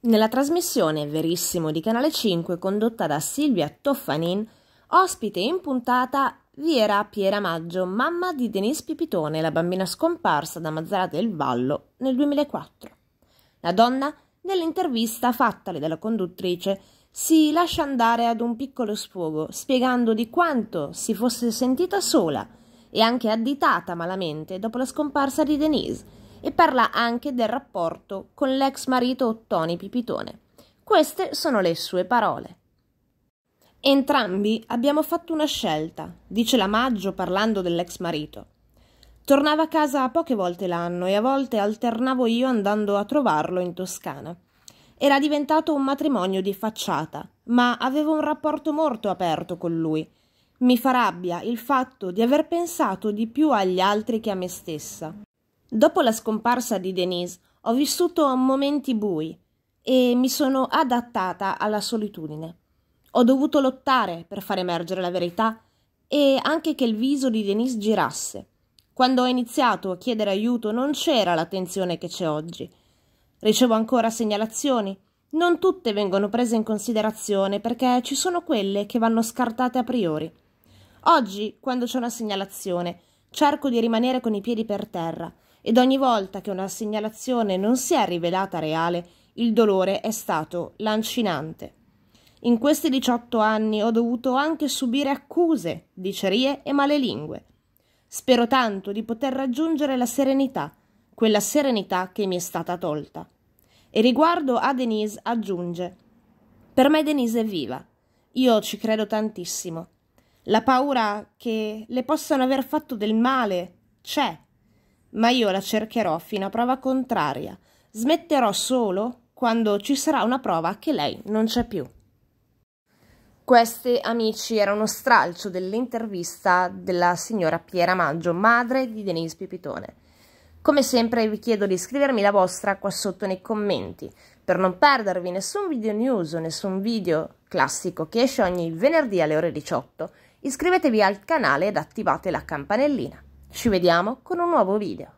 Nella trasmissione Verissimo di Canale 5, condotta da Silvia Toffanin, ospite in puntata vi era Piera Maggio, mamma di Denise Pipitone, la bambina scomparsa da Mazzara del Vallo nel 2004. La donna, nell'intervista fattale dalla conduttrice, si lascia andare ad un piccolo sfogo, spiegando di quanto si fosse sentita sola e anche additata malamente dopo la scomparsa di Denise e parla anche del rapporto con l'ex marito Tony Pipitone. Queste sono le sue parole. Entrambi abbiamo fatto una scelta, dice la Maggio parlando dell'ex marito. Tornava a casa poche volte l'anno e a volte alternavo io andando a trovarlo in Toscana. Era diventato un matrimonio di facciata, ma avevo un rapporto molto aperto con lui. Mi fa rabbia il fatto di aver pensato di più agli altri che a me stessa. Dopo la scomparsa di Denise ho vissuto momenti bui e mi sono adattata alla solitudine. Ho dovuto lottare per far emergere la verità e anche che il viso di Denise girasse. Quando ho iniziato a chiedere aiuto non c'era l'attenzione che c'è oggi. Ricevo ancora segnalazioni. Non tutte vengono prese in considerazione perché ci sono quelle che vanno scartate a priori. Oggi, quando c'è una segnalazione, cerco di rimanere con i piedi per terra ed ogni volta che una segnalazione non si è rivelata reale, il dolore è stato lancinante. In questi 18 anni ho dovuto anche subire accuse, dicerie e malelingue. Spero tanto di poter raggiungere la serenità, quella serenità che mi è stata tolta. E riguardo a Denise aggiunge: Per me Denise è viva. Io ci credo tantissimo. La paura che le possano aver fatto del male c'è ma io la cercherò fino a prova contraria. Smetterò solo quando ci sarà una prova che lei non c'è più. Queste, amici, era uno stralcio dell'intervista della signora Piera Maggio, madre di Denise Pipitone. Come sempre vi chiedo di scrivermi la vostra qua sotto nei commenti, per non perdervi nessun video news o nessun video classico che esce ogni venerdì alle ore 18. Iscrivetevi al canale ed attivate la campanellina. Ci vediamo con un nuovo video.